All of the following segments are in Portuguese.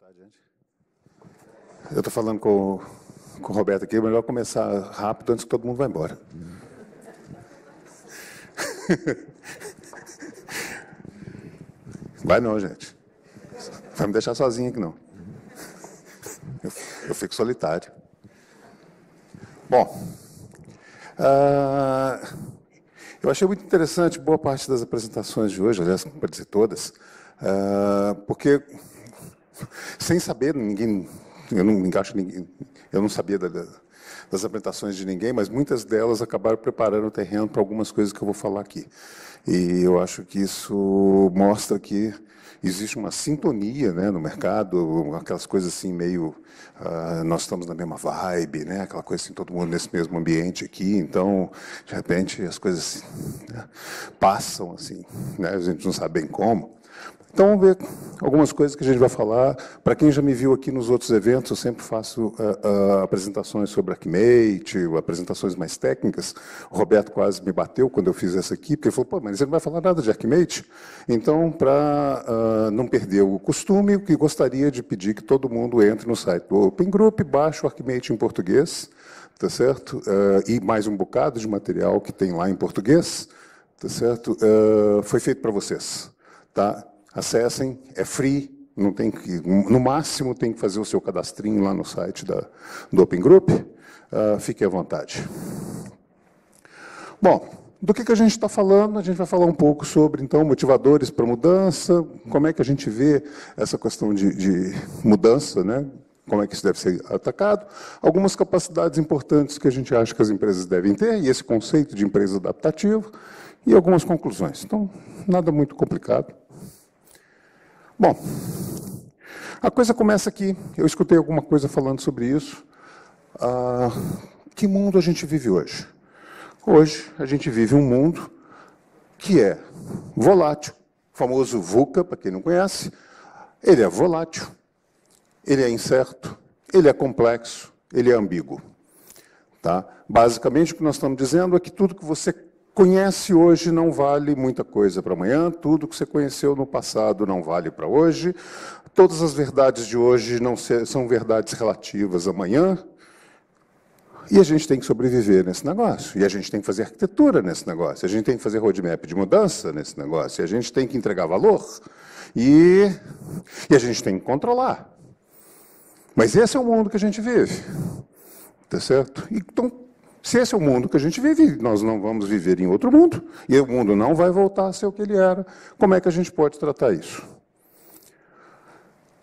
tarde, gente. Eu estou falando com, com o Roberto aqui, é melhor começar rápido antes que todo mundo vá embora. Vai não, gente. Vai me deixar sozinho aqui, não. Eu, eu fico solitário. Bom, uh, eu achei muito interessante boa parte das apresentações de hoje, aliás, para dizer todas, uh, porque sem saber, ninguém, eu não encaixo ninguém, eu não sabia da, da, das apresentações de ninguém, mas muitas delas acabaram preparando o terreno para algumas coisas que eu vou falar aqui. E eu acho que isso mostra que existe uma sintonia né, no mercado, aquelas coisas assim meio uh, nós estamos na mesma vibe, né, aquela coisa assim todo mundo nesse mesmo ambiente aqui, então de repente as coisas né, passam assim, né, a gente não sabe bem como, então, vamos ver algumas coisas que a gente vai falar. Para quem já me viu aqui nos outros eventos, eu sempre faço uh, uh, apresentações sobre Archimate, apresentações mais técnicas. O Roberto quase me bateu quando eu fiz essa aqui, porque ele falou, pô, mas ele não vai falar nada de Archimate? Então, para uh, ah, não perder o costume, o que gostaria de pedir que todo mundo entre no site do Open Group, baixe o Archimate em português, tá certo? e mais um bocado de material que tem lá em português, tá certo? foi feito para vocês, Tá? Acessem, é free, não tem que, no máximo tem que fazer o seu cadastrinho lá no site da, do Open Group. Uh, fique à vontade. Bom, do que, que a gente está falando? A gente vai falar um pouco sobre, então, motivadores para mudança, como é que a gente vê essa questão de, de, mudança, né? como é que isso deve ser atacado, algumas capacidades importantes que a gente acha que as empresas devem ter, e esse conceito de empresa adaptativa, e algumas conclusões. Então, nada muito complicado. Bom, a coisa começa aqui. Eu escutei alguma coisa falando sobre isso. Ah, que mundo a gente vive hoje? Hoje a gente vive um mundo que é volátil, o famoso VUCA, para quem não conhece. Ele é volátil, ele é incerto, ele é complexo, ele é ambíguo. Tá? Basicamente, o que nós estamos dizendo é que tudo que você conhece hoje não vale muita coisa para amanhã, tudo que você conheceu no passado não vale para hoje, todas as verdades de hoje não são verdades relativas amanhã. E a gente tem que sobreviver nesse negócio. E a gente tem que fazer arquitetura nesse negócio. A gente tem que fazer roadmap de mudança nesse negócio. E a gente tem que entregar valor. E, e a gente tem que controlar. Mas esse é o mundo que a gente vive. Tá certo? Então, se esse é o mundo que a gente vive, nós não vamos viver em outro mundo, e o mundo não vai voltar a ser o que ele era, como é que a gente pode tratar isso?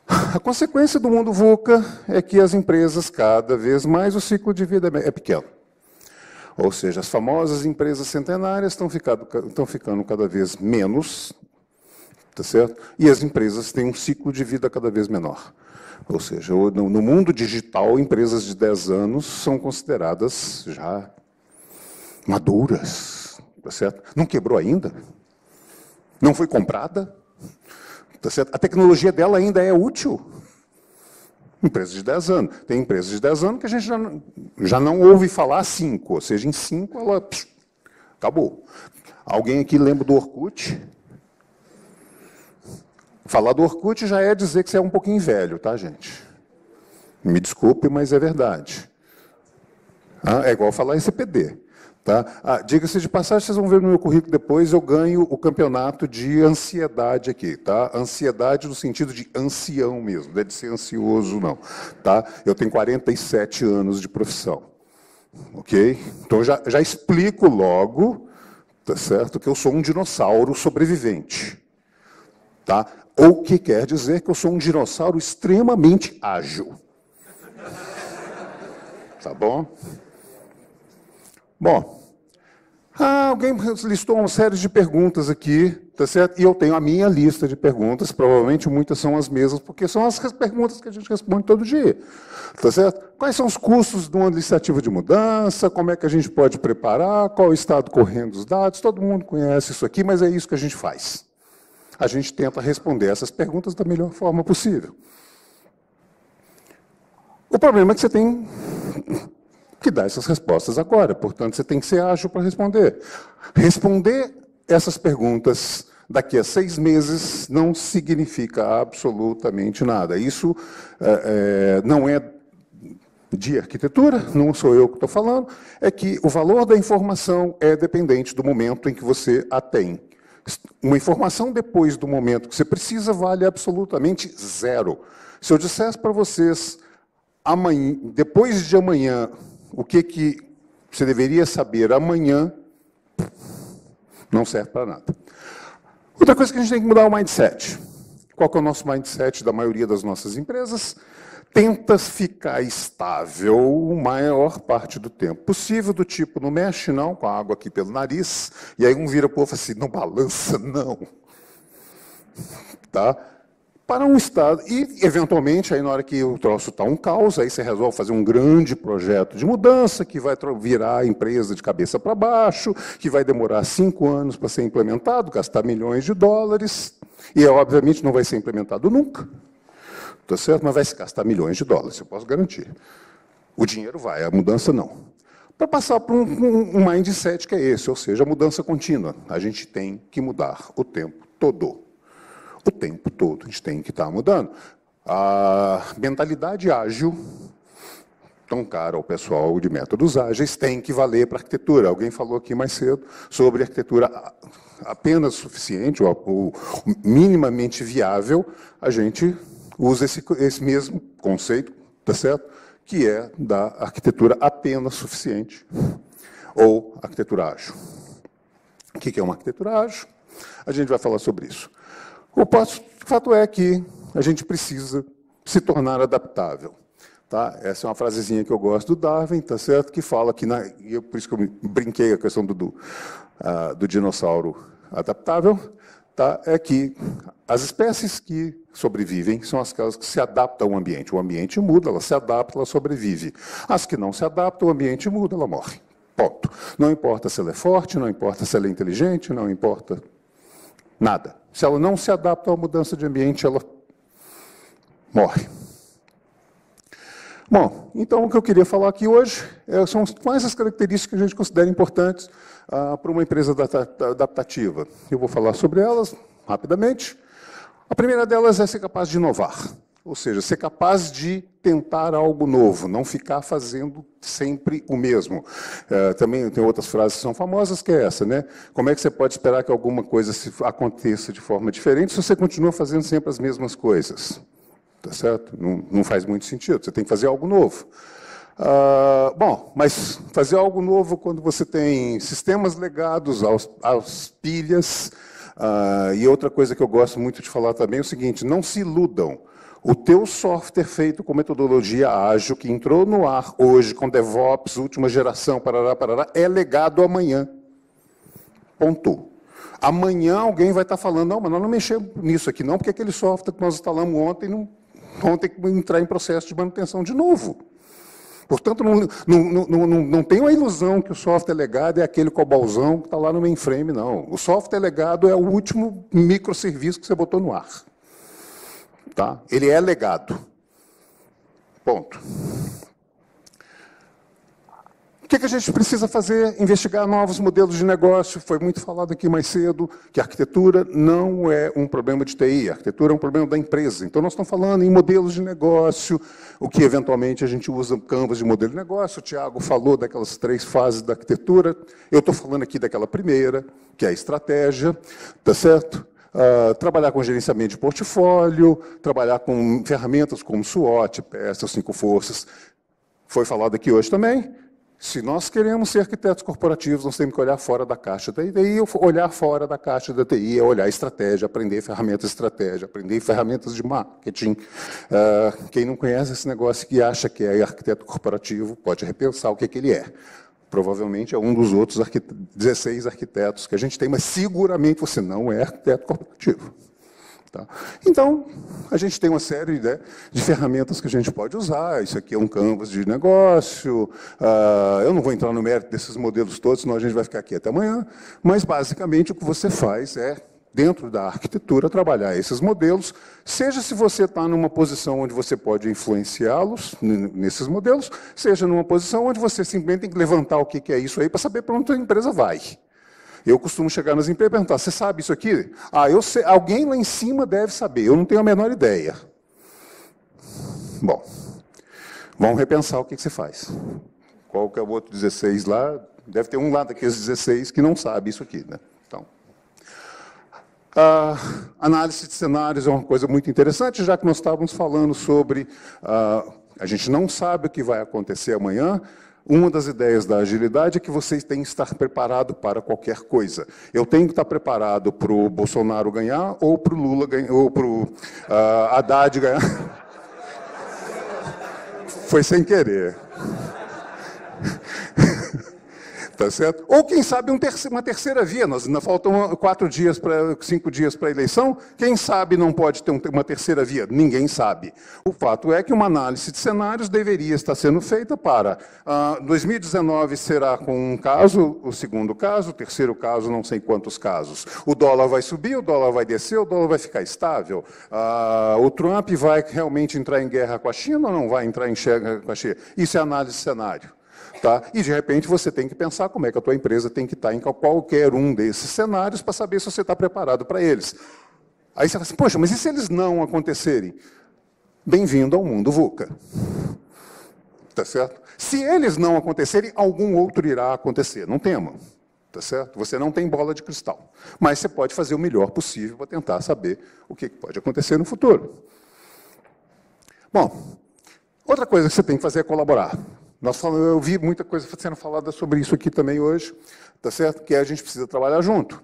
A consequência do mundo VUCA é que as empresas, cada vez mais, o ciclo de vida é pequeno. Ou seja, as famosas empresas centenárias estão, estão ficando cada vez menos, tá certo? e as empresas têm um ciclo de vida cada vez menor. Ou seja, no mundo digital, empresas de 10 anos são consideradas já maduras, tá certo? Não quebrou ainda? Não foi comprada? Tá certo? A tecnologia dela ainda é útil. Empresas de 10 anos. Tem empresas de 10 anos que a gente já, não, já não ouve falar 5, ou seja, em 5 ela acabou. Alguém aqui lembra do Orkut? Falar do Orkut já é dizer que você é um pouquinho velho, tá, gente? Me desculpe, mas é verdade. Ah, é igual falar SPD. Tá? Ah, Diga-se de passagem, vocês vão ver no meu currículo depois, eu ganho o campeonato de ansiedade aqui, tá? Ansiedade no sentido de ancião mesmo, não é de ser ansioso, não. Tá? Eu tenho 47 anos de profissão. Ok? Então já, já explico logo, tá certo? Que eu sou um dinossauro sobrevivente. Tá? O que quer dizer que eu sou um dinossauro extremamente ágil. Tá bom? Bom, ah, alguém listou uma série de perguntas aqui, tá certo? E eu tenho a minha lista de perguntas, provavelmente muitas são as mesmas, porque são as perguntas que a gente responde todo dia, tá certo? Quais são os custos de uma iniciativa de mudança? Como é que a gente pode preparar? Qual o estado correndo os dados? Todo mundo conhece isso aqui, mas é isso que a gente faz, a gente tenta responder essas perguntas da melhor forma possível. O problema é que você tem que dar essas respostas agora, portanto, você tem que ser ágil para responder. Responder essas perguntas daqui a seis meses não significa absolutamente nada. Isso é, é não é de arquitetura, não sou eu que estou falando, é que o valor da informação é dependente do momento em que você a tem. Uma informação depois do momento que você precisa vale absolutamente zero. Se eu dissesse para vocês, amanhã, depois de amanhã, o que, que você deveria saber amanhã, não serve para nada. Outra coisa que a gente tem que mudar é o mindset. Qual que é o nosso mindset da maioria das nossas empresas? tenta ficar estável o maior parte do tempo possível, do tipo, não mexe não, com a água aqui pelo nariz, e aí um vira para o outro assim, não balança não. Tá? Para um estado, e eventualmente, aí na hora que o troço está um caos, aí você resolve fazer um grande projeto de mudança que vai virar a empresa de cabeça para baixo, que vai demorar cinco anos para ser implementado, gastar milhões de dólares, e obviamente não vai ser implementado nunca tá certo? Mas vai se gastar milhões de dólares, eu posso garantir. O dinheiro vai, a mudança não. Para passar para um, um, mindset que é esse, ou seja, a mudança contínua. A gente tem que mudar o tempo todo. O tempo todo a gente tem que estar tá mudando. A mentalidade ágil, tão cara ao pessoal de métodos ágeis, tem que valer para arquitetura. Alguém falou aqui mais cedo sobre arquitetura apenas suficiente, ou, ou minimamente viável, a gente usa esse, esse mesmo conceito, tá certo? que é da arquitetura apenas suficiente ou arquitetura ágil. O que é uma arquitetura ágil? A gente vai falar sobre isso. O fato é que a gente precisa se tornar adaptável. Tá? Essa é uma frasezinha que eu gosto do Darwin, tá certo? Que fala que, na, eu, por isso que eu brinquei a questão do, do, uh, do dinossauro adaptável, tá? é que as espécies que sobrevivem são aquelas que se adaptam ao ambiente. O ambiente muda, ela se adapta, ela sobrevive. As que não se adaptam, o ambiente muda, ela morre. Ponto. Não importa se ela é forte, não importa se ela é inteligente, não importa nada. Se ela não se adapta à mudança de ambiente, ela morre. Bom, então o que eu queria falar aqui hoje eh, são quais as características que a gente considera importantes ah, para uma empresa adaptativa. Eu vou falar sobre elas rapidamente. A primeira delas é ser capaz de inovar, ou seja, ser capaz de tentar algo novo, não ficar fazendo sempre o mesmo. É, também tem outras frases que são famosas, que é essa, né? Como é que você pode esperar que alguma coisa aconteça de forma diferente se você continua fazendo sempre as mesmas coisas? Tá certo? Não, não faz muito sentido. Você tem que fazer algo novo. Ah, bom, mas fazer algo novo quando você tem sistemas legados aos, aos pilhas. Ah, e outra coisa que eu gosto muito de falar também é o seguinte: não se iludam. O teu software feito com metodologia ágil, que entrou no ar hoje com DevOps, última geração, parará, parará, é legado amanhã. Ponto. Amanhã alguém vai estar falando, não, mas nós não mexemos nisso aqui não, porque aquele software que nós instalamos ontem não, vão ter que entrar em processo de manutenção de novo. Portanto, não, não, não, não, não tem uma ilusão que o software legado é aquele cobalzão que está lá no mainframe, não. O software legado é o último microserviço que você botou no ar. Tá? Ele é legado. Ponto. O que, é que, a gente precisa fazer? Investigar novos modelos de negócio. Foi muito falado aqui mais cedo que a arquitetura não é um problema de TI, a arquitetura é um problema da empresa. Então, nós estamos falando em modelos de negócio, o que eventualmente a gente usa canvas de modelo de negócio. O Tiago falou daquelas três fases da arquitetura. Eu estou falando aqui daquela primeira, que é a estratégia, tá certo? Uh, trabalhar com gerenciamento de portfólio, trabalhar com ferramentas como SWOT, peças, cinco forças. Foi falado aqui hoje também se nós queremos ser arquitetos corporativos, nós temos que olhar fora da caixa da TI. Olhar fora da caixa da TI é olhar estratégia, aprender ferramentas de estratégia, aprender ferramentas de marketing. Uh, quem não conhece esse negócio que acha que é arquiteto corporativo, pode repensar o que, é que ele é. Provavelmente é um dos outros 16 arquitetos que a gente tem, mas seguramente você não é arquiteto corporativo. Tá? Então, a gente tem uma série né, de ferramentas que a gente pode usar. Isso aqui é um canvas de negócio. Ah, eu não vou entrar no mérito desses modelos todos, senão a gente vai ficar aqui até amanhã. Mas, basicamente, o que você faz é, dentro da arquitetura, trabalhar esses modelos, seja se você está numa posição onde você pode influenciá-los nesses modelos, seja numa posição onde você simplesmente tem que levantar o que, que é isso aí para saber para onde a empresa vai. Eu costumo chegar nas empresas e perguntar: você sabe isso aqui? Ah, eu sei, alguém lá em cima deve saber, eu não tenho a menor ideia. Bom, vamos repensar o que, que você faz. Qual que é o outro 16 lá? Deve ter um lá daqueles 16 que não sabe isso aqui. Né? Então, análise de cenários é uma coisa muito interessante, já que nós estávamos falando sobre ah, a gente não sabe o que vai acontecer amanhã, uma das ideias da agilidade é que vocês têm que estar preparado para qualquer coisa. Eu tenho que estar preparado para o Bolsonaro ganhar ou para o Lula ganhar, ou para o uh, ah, Haddad ganhar. Foi sem querer. Tá certo? Ou, quem sabe, um uma terceira via. Nós ainda faltam ah, quatro dias, para cinco dias para a eleição. Quem sabe não pode ter uma terceira via? Ninguém sabe. O fato é que uma análise de cenários deveria estar sendo feita para 2019 ah, será com um caso, o segundo caso, o terceiro caso, não sei quantos casos. O dólar vai subir, o dólar vai descer, o dólar vai ficar estável. Ah, o Trump vai realmente entrar em guerra com a China ou não vai entrar em guerra com a China? Isso é análise de cenário. Tá? E de repente você tem que pensar como é que a tua empresa tem que estar tá em qualquer um desses cenários para saber se você está preparado para eles. Aí você fala assim, poxa, mas e se eles não acontecerem? Bem-vindo ao mundo VUCA. Tá certo? Se eles não acontecerem, algum outro irá acontecer, não tema. Tá certo? Você não tem bola de cristal. Mas você pode fazer o melhor possível para tentar saber o que pode acontecer no futuro. Bom, outra coisa que você tem que fazer é colaborar. Nós falamos, eu vi muita coisa sendo falada sobre isso aqui também hoje, tá certo? Que a gente precisa trabalhar junto.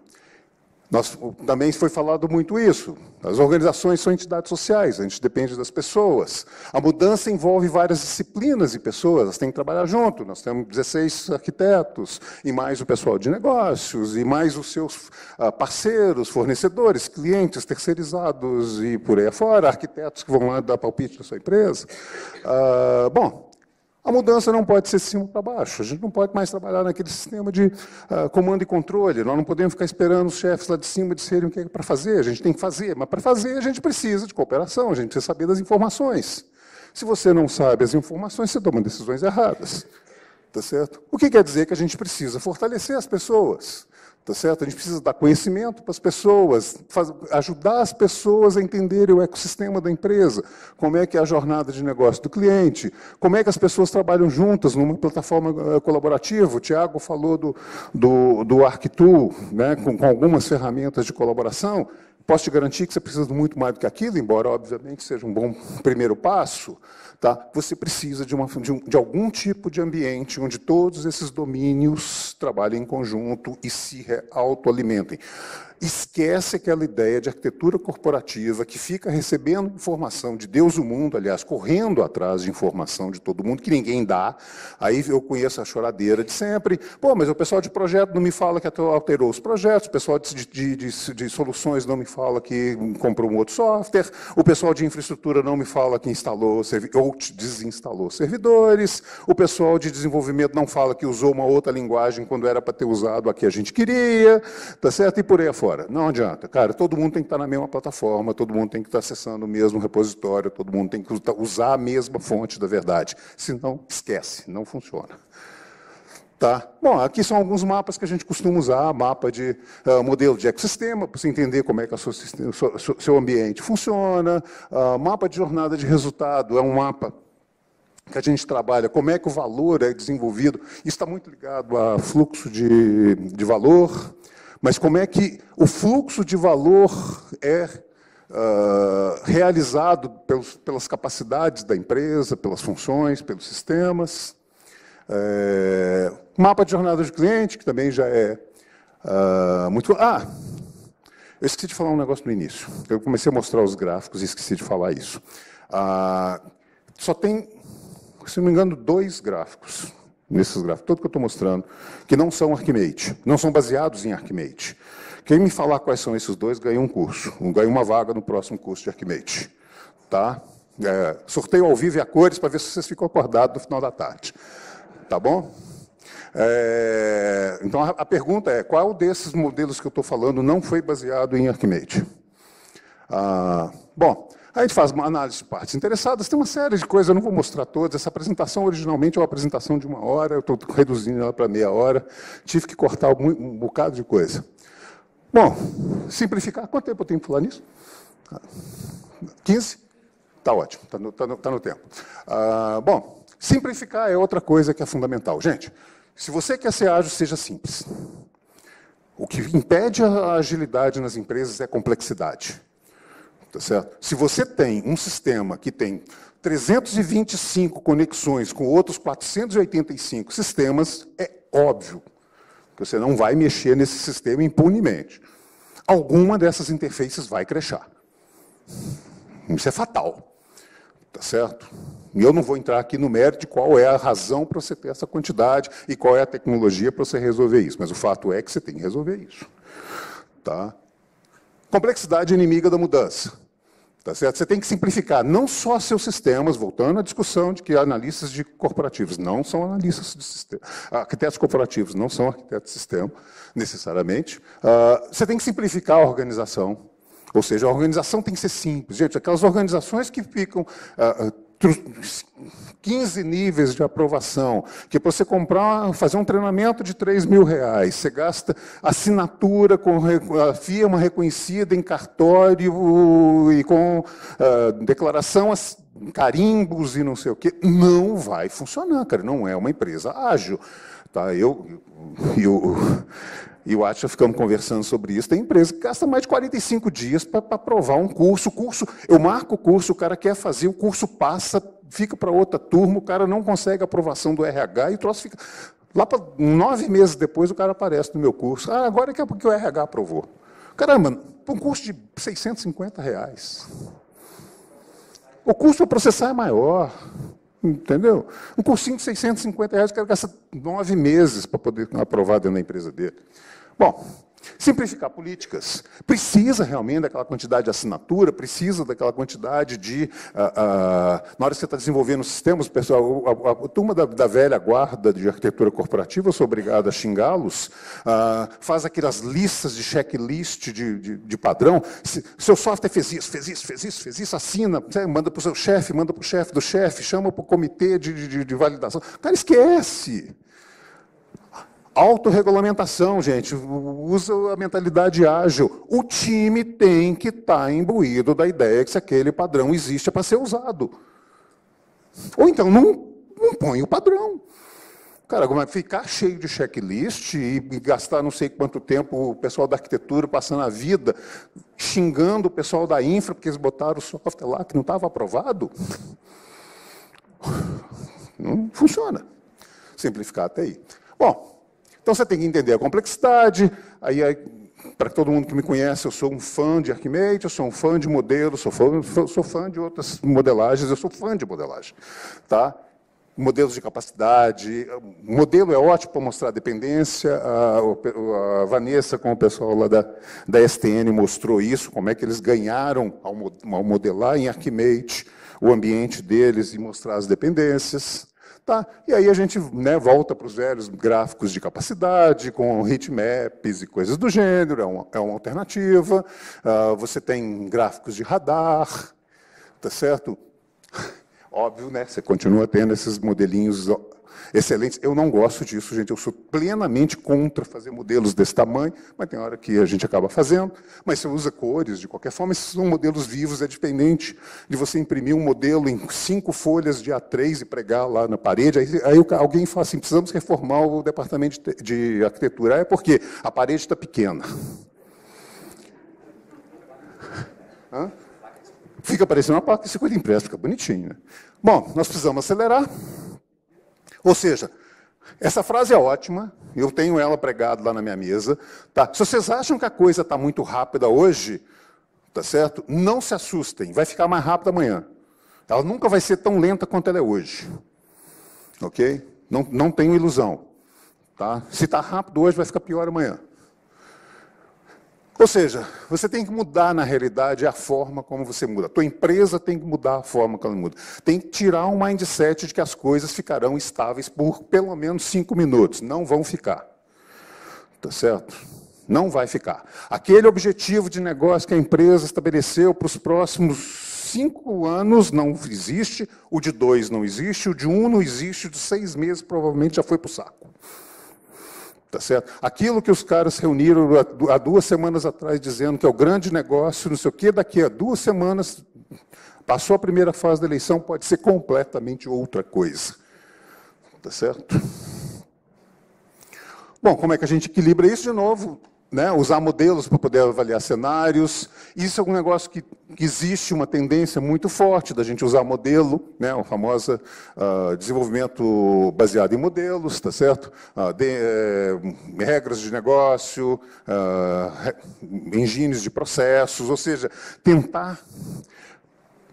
Nós, também foi falado muito isso. As organizações são entidades sociais, a gente depende das pessoas. A mudança envolve várias disciplinas e pessoas, elas têm que trabalhar junto. Nós temos 16 arquitetos, e mais o pessoal de negócios, e mais os seus ah, parceiros, fornecedores, clientes, terceirizados e por aí afora, arquitetos que vão lá dar palpite na sua empresa. Ah, bom, a mudança não pode ser de cima para baixo. A gente não pode mais trabalhar naquele sistema de uh, comando e controle. Nós não podemos ficar esperando os chefes lá de cima disserem o que é para fazer. A gente tem que fazer. Mas para fazer, a gente precisa de cooperação, a gente precisa saber das informações. Se você não sabe as informações, você toma decisões erradas. Tá certo? O que quer dizer que a gente precisa fortalecer as pessoas. Tá certo? A gente precisa dar conhecimento para as pessoas, ajudar as pessoas a entenderem o ecossistema da empresa, como é que é a jornada de negócio do cliente, como é que as pessoas trabalham juntas numa plataforma eh, colaborativa. O Tiago falou do, do, do ArcTool né, com, com algumas ferramentas de colaboração. Posso te garantir que você precisa de muito mais do que aquilo, embora, obviamente, seja um bom primeiro passo. Tá? Você precisa de, uma, de, um, de algum tipo de ambiente onde todos esses domínios trabalhem em conjunto e se autoalimentem esquece aquela ideia de arquitetura corporativa que fica recebendo informação de Deus o mundo, aliás, correndo atrás de informação de todo mundo que ninguém dá. Aí eu conheço a choradeira de sempre. Pô, mas o pessoal de projeto não me fala que alterou os projetos, o pessoal de, de, de, de soluções não me fala que comprou um outro software, o pessoal de infraestrutura não me fala que instalou ou desinstalou servidores, o pessoal de desenvolvimento não fala que usou uma outra linguagem quando era para ter usado a que a gente queria, tá certo? E por aí afora. Agora, não adianta, cara, todo mundo tem que estar na mesma plataforma, todo mundo tem que estar acessando o mesmo repositório, todo mundo tem que usar a mesma fonte da verdade. Senão, esquece, não funciona. Tá? Bom, aqui são alguns mapas que a gente costuma usar, mapa de uh, modelo de ecossistema, para você entender como é que o seu ambiente funciona, uh, mapa de jornada de resultado, é um mapa que a gente trabalha, como é que o valor é desenvolvido, isso está muito ligado a fluxo de, de valor, mas como é que o fluxo de valor é uh, realizado pelos, pelas capacidades da empresa, pelas funções, pelos sistemas. É, mapa de jornada de cliente, que também já é uh, muito. Ah! Eu esqueci de falar um negócio no início. Eu comecei a mostrar os gráficos e esqueci de falar isso. Uh, só tem, se não me engano, dois gráficos nesses gráficos, tudo que eu estou mostrando, que não são Arquimate, não são baseados em Arquimate. Quem me falar quais são esses dois ganha um curso, ganha uma vaga no próximo curso de Arquimate. Tá? É, sorteio ao vivo e a cores para ver se vocês ficam acordados no final da tarde. Tá bom? É, então a, a, pergunta é: qual desses modelos que eu estou falando não foi baseado em Arquimede? Ah, bom, Aí a gente faz uma análise de partes interessadas, tem uma série de coisas, eu não vou mostrar todas. Essa apresentação originalmente é uma apresentação de uma hora, eu estou reduzindo ela para meia hora, tive que cortar um bocado de coisa. Bom, simplificar, quanto tempo eu tenho para falar nisso? 15? Está ótimo, está no, tá no, tá no, tempo. Ah, bom, simplificar é outra coisa que é fundamental. Gente, se você quer ser ágil, seja simples. O que impede a agilidade nas empresas é a complexidade. Tá certo? Se você tem um sistema que tem 325 conexões com outros 485 sistemas, é óbvio que você não vai mexer nesse sistema impunemente. Alguma dessas interfaces vai crechar. Isso é fatal. Tá certo? E eu não vou entrar aqui no mérito de qual é a razão para você ter essa quantidade e qual é a tecnologia para você resolver isso, mas o fato é que você tem que resolver isso. Tá? Complexidade inimiga da mudança. Tá certo? Você tem que simplificar não só seus sistemas, voltando à discussão de que analistas de corporativos não são analistas de sistema, arquitetos corporativos não são arquitetos de sistema, necessariamente. Uh, você tem que simplificar a organização, ou seja, a organização tem que ser simples. Gente, aquelas organizações que ficam uh, 15 níveis de aprovação, que é você comprar, fazer um treinamento de 3 mil reais, você gasta assinatura com a firma reconhecida em cartório e com uh, declaração carimbos e não sei o quê, não vai funcionar, cara, não é uma empresa ágil. Tá, eu, eu, e o Atila ficamos conversando sobre isso. Tem empresa que gasta mais de 45 dias para aprovar um curso. curso. Eu marco o curso, o cara quer fazer, o curso passa, fica para outra turma, o cara não consegue a aprovação do RH e o troço fica. Lá para nove meses depois o cara aparece no meu curso. Ah, agora é que o RH aprovou. Caramba, um curso de 650 reais. O custo para processar é maior. Entendeu? Um cursinho de 650 reais, o cara gasta nove meses para poder aprovar dentro da empresa dele. Bom, simplificar políticas. Precisa realmente daquela quantidade de assinatura, precisa daquela quantidade de. Uh, uh, na hora que você está desenvolvendo sistemas, pessoal, a, a, a turma da, da, velha guarda de arquitetura corporativa, eu sou obrigado a xingá-los, uh, faz aquelas listas de checklist de, de, de padrão. Se, seu software fez isso, fez isso, fez isso, fez isso, assina, né, manda para o seu chefe, manda para o chefe do chefe, chama para o comitê de, de, de validação. Cara, esquece. Autorregulamentação, gente, usa a mentalidade ágil. O time tem que estar tá imbuído da ideia que se aquele padrão existe é para ser usado. Ou então não, não põe o padrão. Cara, Como é ficar cheio de checklist e gastar não sei quanto tempo o pessoal da arquitetura passando a vida xingando o pessoal da infra porque eles botaram o software lá que não estava aprovado, não funciona. Simplificar até aí. Bom, então você tem que entender a complexidade, aí, aí para todo mundo que me conhece, eu sou um fã de Arquimedes, eu sou um fã de modelos, sou fã, sou fã de outras modelagens, eu sou fã de modelagem. Tá? Modelos de capacidade, modelo é ótimo para mostrar dependência, a, a Vanessa, com o pessoal lá da, da STN, mostrou isso, como é que eles ganharam ao, ao modelar em Arquimedes o ambiente deles e mostrar as dependências. Tá, e aí a gente né, volta para os velhos gráficos de capacidade, com heatmaps e coisas do gênero, é uma, é uma alternativa. Uh, você tem gráficos de radar, tá certo? Óbvio, né? Você continua tendo esses modelinhos excelentes. Eu não gosto disso, gente. Eu sou plenamente contra fazer modelos desse tamanho, mas tem hora que a gente acaba fazendo. Mas você usa cores, de qualquer forma, esses são modelos vivos, é dependente de você imprimir um modelo em cinco folhas de A3 e pregar lá na parede. Aí, aí alguém fala assim: precisamos reformar o departamento de, arquitetura. é porque a parede está pequena. Hã? Fica parecendo uma placa de seguro impresso, fica bonitinho. Né? Bom, nós precisamos acelerar. Ou seja, essa frase é ótima, eu tenho ela pregada lá na minha mesa. Tá? Se vocês acham que a coisa está muito rápida hoje, tá certo? Não se assustem, vai ficar mais rápida amanhã. Ela nunca vai ser tão lenta quanto ela é hoje. Ok? Não, não tenho ilusão. Tá? Se está rápido hoje, vai ficar pior amanhã. Ou seja, você tem que mudar na realidade a forma como você muda. A tua empresa tem que mudar a forma como ela muda. Tem que tirar um mindset de que as coisas ficarão estáveis por pelo menos cinco minutos. Não vão ficar. Tá certo? Não vai ficar. Aquele objetivo de negócio que a empresa estabeleceu para os próximos cinco anos não existe, o de dois não existe, o de um não existe, o de seis meses provavelmente já foi para o saco. Tá certo? Aquilo que os caras reuniram há duas semanas atrás, dizendo que é o grande negócio, não sei o quê, daqui a duas semanas, passou a primeira fase da eleição, pode ser completamente outra coisa. Tá certo? Bom, como é que a gente equilibra isso de novo? né? usar modelos para poder avaliar cenários. Isso é um negócio que, que, existe uma tendência muito forte da gente usar modelo, né? o famoso uh, desenvolvimento baseado em modelos, tá certo? Uh, de, eh, regras de negócio, uh, engines de processos, ou seja, tentar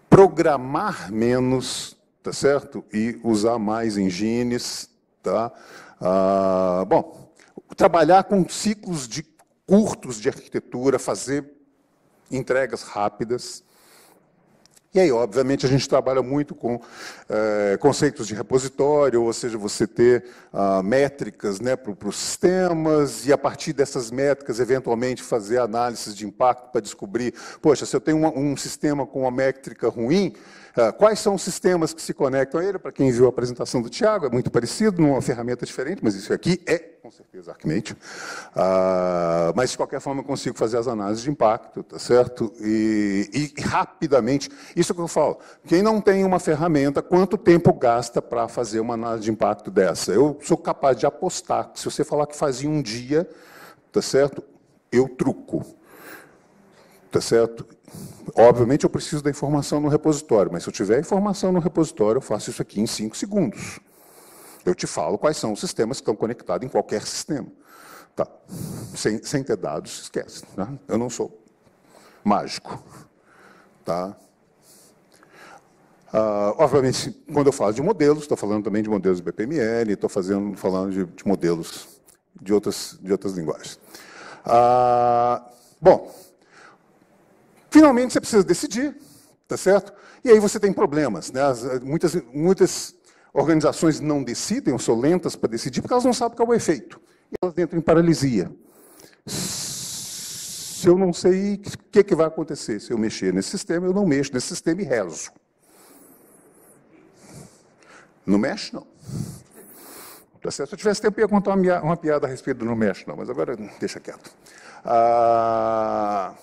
programar menos, tá certo? E usar mais engines, tá? Uh, bom, trabalhar com ciclos de curtos de arquitetura, fazer entregas rápidas. E aí, obviamente, a gente trabalha muito com é, conceitos de repositório, ou seja, você ter ah, métricas né, para os sistemas e, a partir dessas métricas, eventualmente fazer análises de impacto para descobrir, poxa, se eu tenho um sistema com uma métrica ruim, ah, quais são os sistemas que se conectam a ele? Para quem viu a apresentação do Tiago, é muito parecido, numa é ferramenta diferente, mas isso aqui é, com certeza, Arcmate. Ah, mas, de qualquer forma, eu consigo fazer as análises de impacto, tá certo? E, e rapidamente, isso é que eu falo. Quem não tem uma ferramenta, quanto tempo gasta para fazer uma análise de impacto dessa? Eu sou capaz de apostar que se você falar que fazia um dia, tá certo? Eu truco. Tá certo? Obviamente eu preciso da informação no repositório, mas se eu tiver a informação no repositório, eu faço isso aqui em 5 segundos. Eu te falo quais são os sistemas que estão conectados em qualquer sistema. Tá. Sem, sem ter dados, esquece. Né? Eu não sou mágico. Tá? Uh, obviamente, quando eu falo de modelos, estou falando também de modelos BPMN, estou falando de, de, modelos de outras, de outras linguagens. Uh, bom, Finalmente você precisa decidir, tá certo? E aí você tem problemas, né? Eh, muitas, muitas organizações não decidem ou são lentas para decidir porque elas não sabem qual é o efeito. E elas entram em paralisia. Se eu não sei o que, que vai acontecer se eu mexer nesse sistema, eu não mexo nesse sistema e rezo. Não mexe, não. Tá certo? Se eu tivesse tempo, eu ia contar uma, uma piada a respeito do não mexe, não, mas agora deixa quieto. Ah...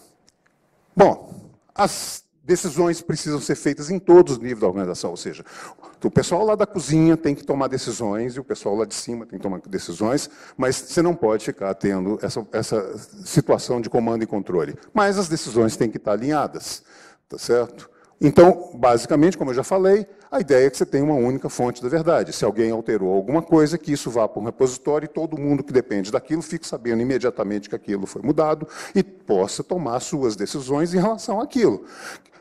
Bom, as decisões precisam ser feitas em todos os níveis da organização, ou seja, o pessoal lá da cozinha tem que tomar decisões e o pessoal lá de cima tem que tomar decisões, mas você não pode ficar tendo essa, essa situação de comando e controle. Mas as decisões têm que estar alinhadas, tá certo? Então, basicamente, como eu já falei, a ideia é que você tem uma única fonte da verdade. Se alguém alterou alguma coisa, que isso vá para um repositório e todo mundo que depende daquilo fique sabendo imediatamente que aquilo foi mudado e possa tomar suas decisões em relação àquilo.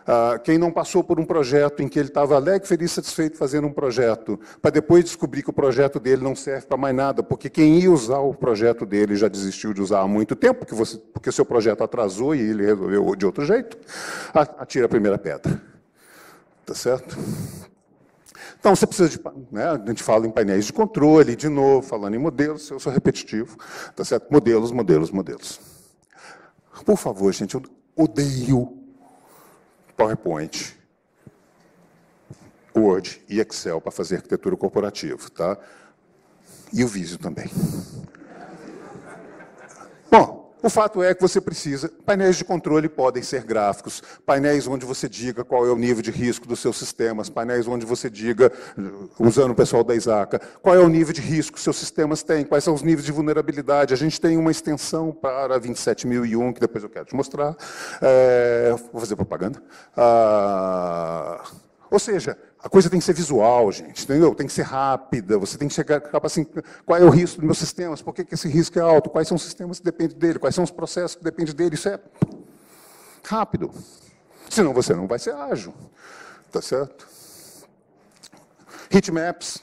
Ah, quem não passou por um projeto em que ele estava alegre, feliz, satisfeito fazendo um projeto, para depois descobrir que o projeto dele não serve para mais nada, porque quem ia usar o projeto dele já desistiu de usar há muito tempo, porque, você, porque seu projeto atrasou e ele resolveu de outro jeito, atira a primeira pedra. está certo? Então, você precisa de. Né, a gente fala em painéis de controle, de novo, falando em modelos, eu sou repetitivo, está certo? Modelos, modelos, modelos. Por favor, gente, eu odeio PowerPoint, Word e Excel para fazer arquitetura corporativa, tá? E o Visio também. O fato é que você precisa. Painéis de controle podem ser gráficos, painéis onde você diga qual é o nível de risco dos seus sistemas, painéis onde você diga, usando o pessoal da ISACA, qual é o nível de risco que seus sistemas têm, quais são os níveis de vulnerabilidade. A gente tem uma extensão para 27001, que depois eu quero te mostrar. É, vou fazer propaganda. Ah, ou seja, a coisa tem que ser visual, gente, entendeu? Tem que ser rápida, você tem que chegar, acaba assim, qual é o risco dos meus sistemas? Por que, que esse risco é alto? Quais são os sistemas que dependem dele? Quais são os processos que dependem dele? Isso é rápido. Senão você não vai ser ágil, tá certo? Hitmaps,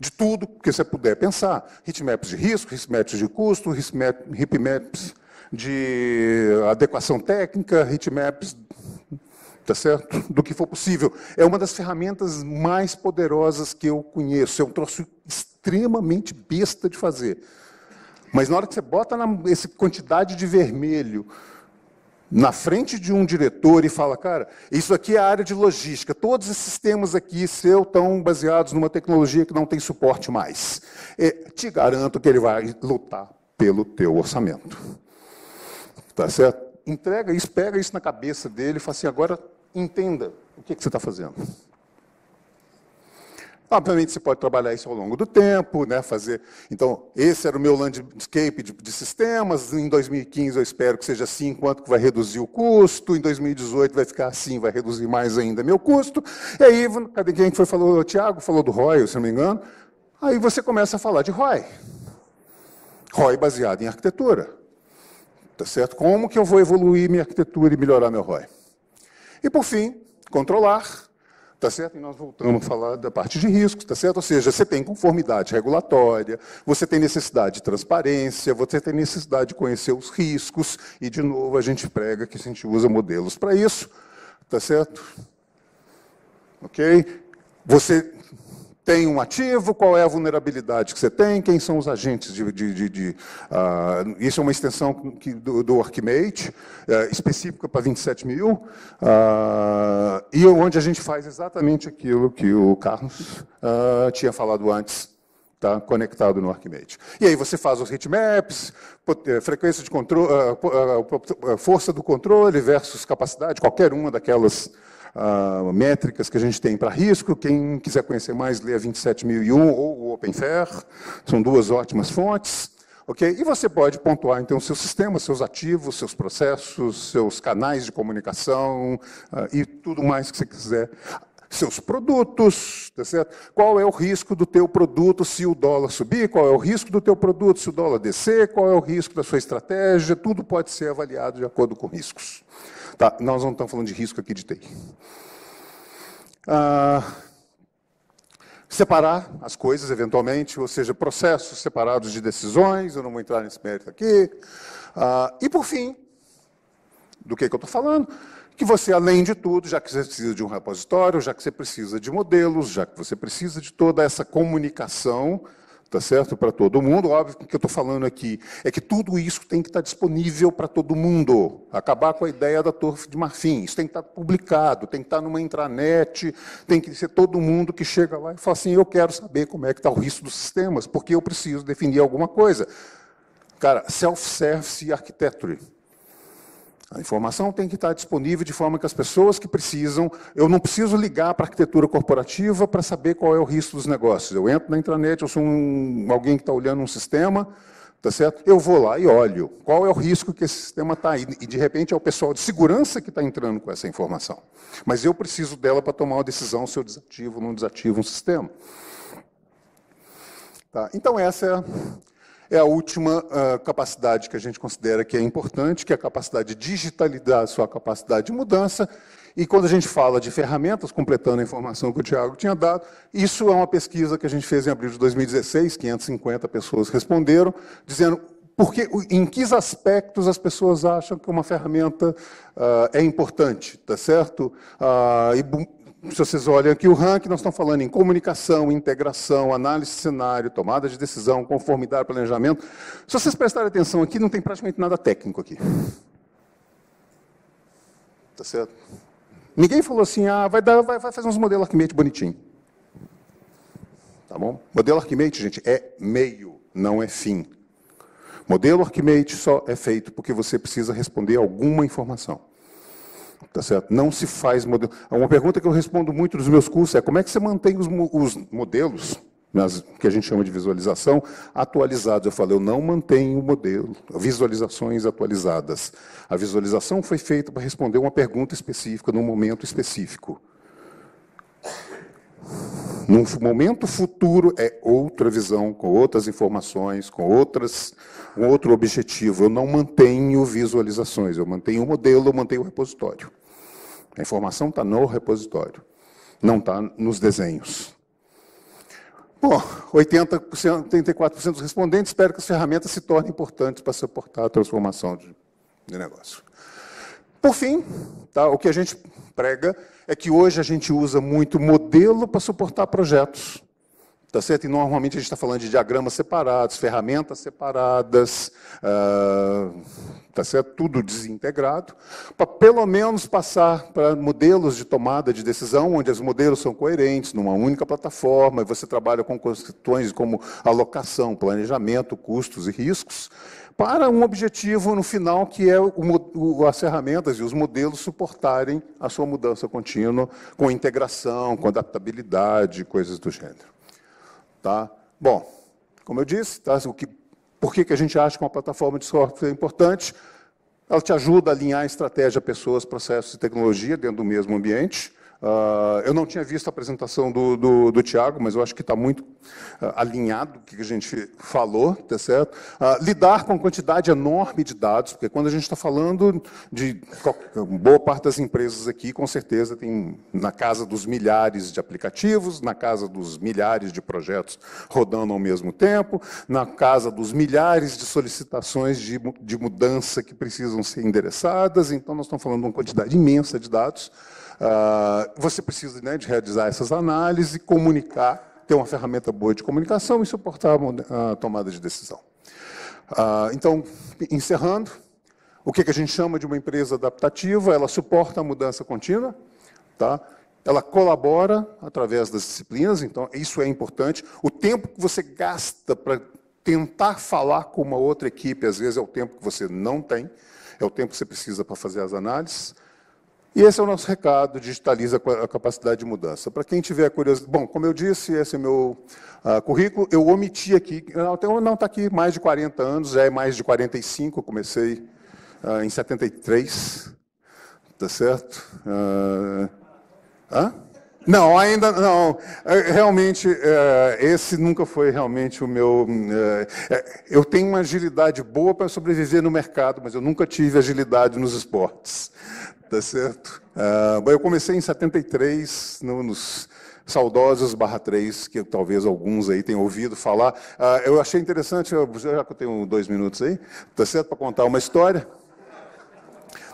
de tudo que você puder pensar. Hitmaps de risco, hitmaps de custo, hitmaps de adequação técnica, hitmaps tá certo? Do que for possível. É uma das ferramentas mais poderosas que eu conheço. É um troço extremamente besta de fazer. Mas na hora que você bota na, essa quantidade de vermelho na frente de um diretor e fala, cara, isso aqui é a área de logística. Todos esses sistemas aqui seu estão baseados numa tecnologia que não tem suporte mais. É, te garanto que ele vai lutar pelo teu orçamento. Tá certo? Entrega isso, pega isso na cabeça dele e fala assim, agora entenda o que, que você está fazendo. Obviamente, você pode trabalhar isso ao longo do tempo, né? fazer. Então, esse era o meu landscape de, de sistemas. Em 2015, eu espero que seja assim, enquanto que vai reduzir o custo. Em 2018, vai ficar assim, vai reduzir mais ainda meu custo. E aí, cadê quem foi? Falou, o Tiago falou do ROI, se não me engano. Aí você começa a falar de ROI. ROI baseado em arquitetura. Tá certo? Como que eu vou evoluir minha arquitetura e melhorar meu ROI? E por fim, controlar, tá certo? E nós voltamos a falar da parte de riscos, tá certo? Ou seja, você tem conformidade regulatória, você tem necessidade de transparência, você tem necessidade de conhecer os riscos, e de novo a gente prega que a gente usa modelos para isso, tá certo? Ok? Você tem um ativo, qual é a vulnerabilidade que você tem, quem são os agentes de. de, de, de uh, isso é uma extensão que, do, do uh, específica para 27 mil, uh, e onde a gente faz exatamente aquilo que o Carlos ah, tinha falado antes. Tá, conectado no Archimate. E aí você faz os hitmaps, eh, frequência de controle, força do controle versus capacidade, qualquer uma daquelas uh, métricas que a gente tem para risco. Quem quiser conhecer mais, lê a 27001 ou o OpenFair, são duas ótimas fontes. Okay? E você pode pontuar, então, seus sistemas, seus ativos, seus processos, seus canais de comunicação uh, e tudo mais que você quiser seus produtos, tá certo? Qual é o risco do teu produto se o dólar subir? Qual é o risco do teu produto se o dólar descer? Qual é o risco da sua estratégia? Tudo pode ser avaliado de acordo com riscos. Tá, nós não estamos falando de risco aqui de TI. Ah, separar as coisas, eventualmente, ou seja, processos separados de decisões, eu não vou entrar nesse mérito aqui. Ah, e, por fim, do que, que eu estou falando? que você, além de tudo, já que você precisa de um repositório, já que você precisa de modelos, já que você precisa de toda essa comunicação, tá certo? Para todo mundo. Óbvio que o que eu estou falando aqui é que tudo isso tem que estar tá disponível para todo mundo. Acabar com a ideia da Torre de Marfim. Isso tem que estar tá publicado, tem que estar tá numa intranet, tem que ser todo mundo que chega lá e fala assim: eu quero saber como é que está o risco dos sistemas, porque eu preciso definir alguma coisa. Cara, self-service architecture. A informação tem que estar disponível de forma que as pessoas que precisam, eu não preciso ligar para a arquitetura corporativa para saber qual é o risco dos negócios. Eu entro na intranet, eu sou um, alguém que está olhando um sistema, tá certo? Eu vou lá e olho qual é o risco que esse sistema está aí. E de repente é o pessoal de segurança que está entrando com essa informação. Mas eu preciso dela para tomar uma decisão se eu desativo ou não desativo um sistema. Tá? Então essa é é a última uh, capacidade que a gente considera que é importante, que é a capacidade de digitalizar a sua capacidade de mudança. E quando a gente fala de ferramentas, completando a informação que o Tiago tinha dado, isso é uma pesquisa que a gente fez em abril de 2016, 550 pessoas responderam, dizendo porque em que aspectos as pessoas acham que uma ferramenta uh, é importante, tá certo? Uh, e se vocês olham aqui o ranking, nós estamos falando em comunicação, integração, análise de cenário, tomada de decisão, conformidade, planejamento. Se vocês prestarem atenção aqui, não tem praticamente nada técnico aqui. Tá certo? Ninguém falou assim, ah, vai, dar, vai, vai fazer uns modelos Arquimate bonitinho. Tá bom? Modelo Arquimate, gente, é meio, não é fim. Modelo Arquimate só é feito porque você precisa responder alguma informação. Tá certo? Não se faz modelo. Uma pergunta que eu respondo muito nos meus cursos é como é que você mantém os, os modelos, nas, que a gente chama de visualização, atualizados. Eu falo, eu não mantenho o modelo, visualizações atualizadas. A visualização foi feita para responder uma pergunta específica, num momento específico. Num momento futuro é outra visão, com outras informações, com outras, um outro objetivo. Eu não mantenho visualizações, eu mantenho o modelo, eu mantenho o repositório. A informação está no repositório, não está nos desenhos. Bom, 80%, 84% dos respondentes esperam que as ferramentas se tornem importantes para suportar a transformação de, de negócio. Por fim, tá, o que a gente prega é que hoje a gente usa muito modelo para suportar projetos. Tá certo? E normalmente a gente está falando de diagramas separados, ferramentas separadas, uh, tá certo? tudo desintegrado, para pelo menos passar para modelos de tomada de decisão, onde os modelos são coerentes numa única plataforma, e você trabalha com questões como alocação, planejamento, custos e riscos, para um objetivo no final que é o, o, as ferramentas e os modelos suportarem a sua mudança contínua com integração, com adaptabilidade, coisas do gênero. Tá? Bom, como eu disse, tá? o que, por que, que a gente acha que uma plataforma de software é importante? Ela te ajuda a alinhar a estratégia, pessoas, processos e tecnologia dentro do mesmo ambiente. Ah, eu não tinha visto a apresentação do, do, do Tiago, mas eu acho que está muito uh, alinhado o que a gente falou, tá certo? Uh, lidar com quantidade enorme de dados, porque quando a gente está falando de boa parte das empresas aqui, com certeza tem na casa dos milhares de aplicativos, na casa dos milhares de projetos rodando ao mesmo tempo, na casa dos milhares de solicitações de, de mudança que precisam ser endereçadas, então nós estamos falando de uma quantidade imensa de dados. Ah, você precisa né, de realizar essas análises, comunicar, ter uma ferramenta boa de comunicação e suportar a tomada de decisão. Ah, então, encerrando, o que, que a gente chama de uma empresa adaptativa, ela suporta a mudança contínua, tá? ela colabora através das disciplinas, então isso é importante. O tempo que você gasta para tentar falar com uma outra equipe, às vezes é o tempo que você não tem, é o tempo que você precisa para fazer as análises. E esse é o nosso recado, digitaliza a capacidade de mudança. Para quem tiver curiosidade, bom, como eu disse, esse é meu uh, currículo, eu omiti aqui, não, está aqui mais de 40 anos, já é mais de 45, eu comecei uh, em 73, tá certo? Uh, hã? Não, ainda não. É, realmente, é, esse nunca foi realmente o meu. É, eu tenho uma agilidade boa para sobreviver no mercado, mas eu nunca tive agilidade nos esportes tá certo? Uh, eu comecei em 73, no, nos saudosos Barra 3, que talvez alguns aí tenham ouvido falar. Ah, eu achei interessante, eu, já que eu tenho dois minutos aí, tá certo? Para contar uma história.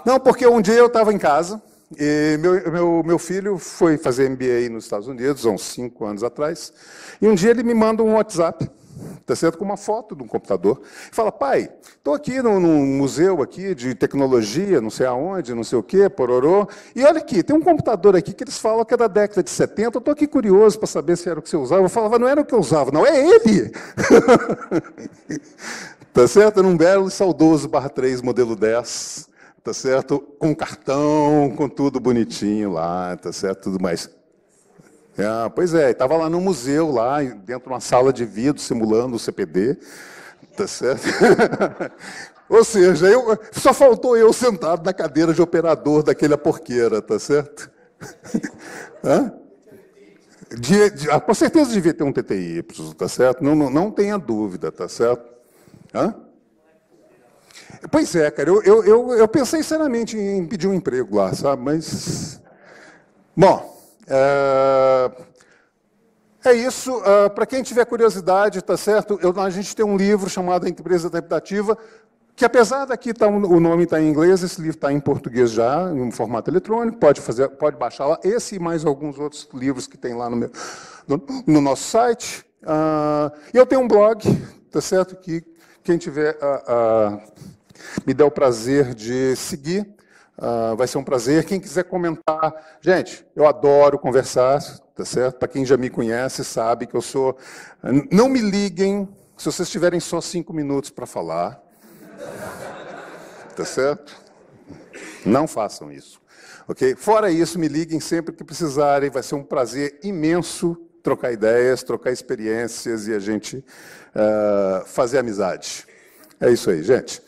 Não, porque um dia eu estava em casa, e meu, meu, meu filho foi fazer MBA nos Estados Unidos, há uns cinco anos atrás, e um dia ele me manda um WhatsApp Tá certo? Com uma foto de um computador. E fala, pai, estou aqui num, museu aqui de tecnologia, não sei aonde, não sei o quê, pororô. E olha aqui, tem um computador aqui que eles falam que é da década de 70. estou aqui curioso para saber se era o que você usava. Eu falava, não era o que eu usava, não, é ele! tá certo? Era um belo e saudoso barra 3, modelo 10 tá certo? Com cartão, com tudo bonitinho lá, tá certo? Tudo mais. Ah, pois é, estava lá no museu, lá dentro de uma sala de vidro, simulando o CPD. Tá certo? Ou seja, eu, só faltou eu sentado na cadeira de operador daquela porqueira, tá certo? Hã? De, de, ah, com certeza devia ter um TTY, tá certo? Não, não, não tenha dúvida, tá certo? Hã? Pois é, cara, eu, eu, eu, eu pensei seriamente em pedir um emprego lá, sabe? Mas. Bom. É, é isso. Uh, ah, Para quem tiver curiosidade, tá certo? Eu, a gente tem um livro chamado A Empresa Adaptativa, que apesar daqui tá um, o nome está em inglês, esse livro está em português já, em um formato eletrônico, pode, fazer, pode baixar lá. Esse e mais alguns outros livros que tem lá no, meu, no, no nosso site. Uh, eu tenho um blog, tá certo? Que quem tiver uh, me der o prazer de seguir, Uh, vai ser um prazer. Quem quiser comentar, gente, eu adoro conversar, tá certo? Para quem já me conhece, sabe que eu sou. Não me liguem se vocês tiverem só cinco minutos para falar, tá certo? Não façam isso, ok? Fora isso, me liguem sempre que precisarem. Vai ser um prazer imenso trocar ideias, trocar experiências e a gente uh, fazer amizade. É isso aí, gente.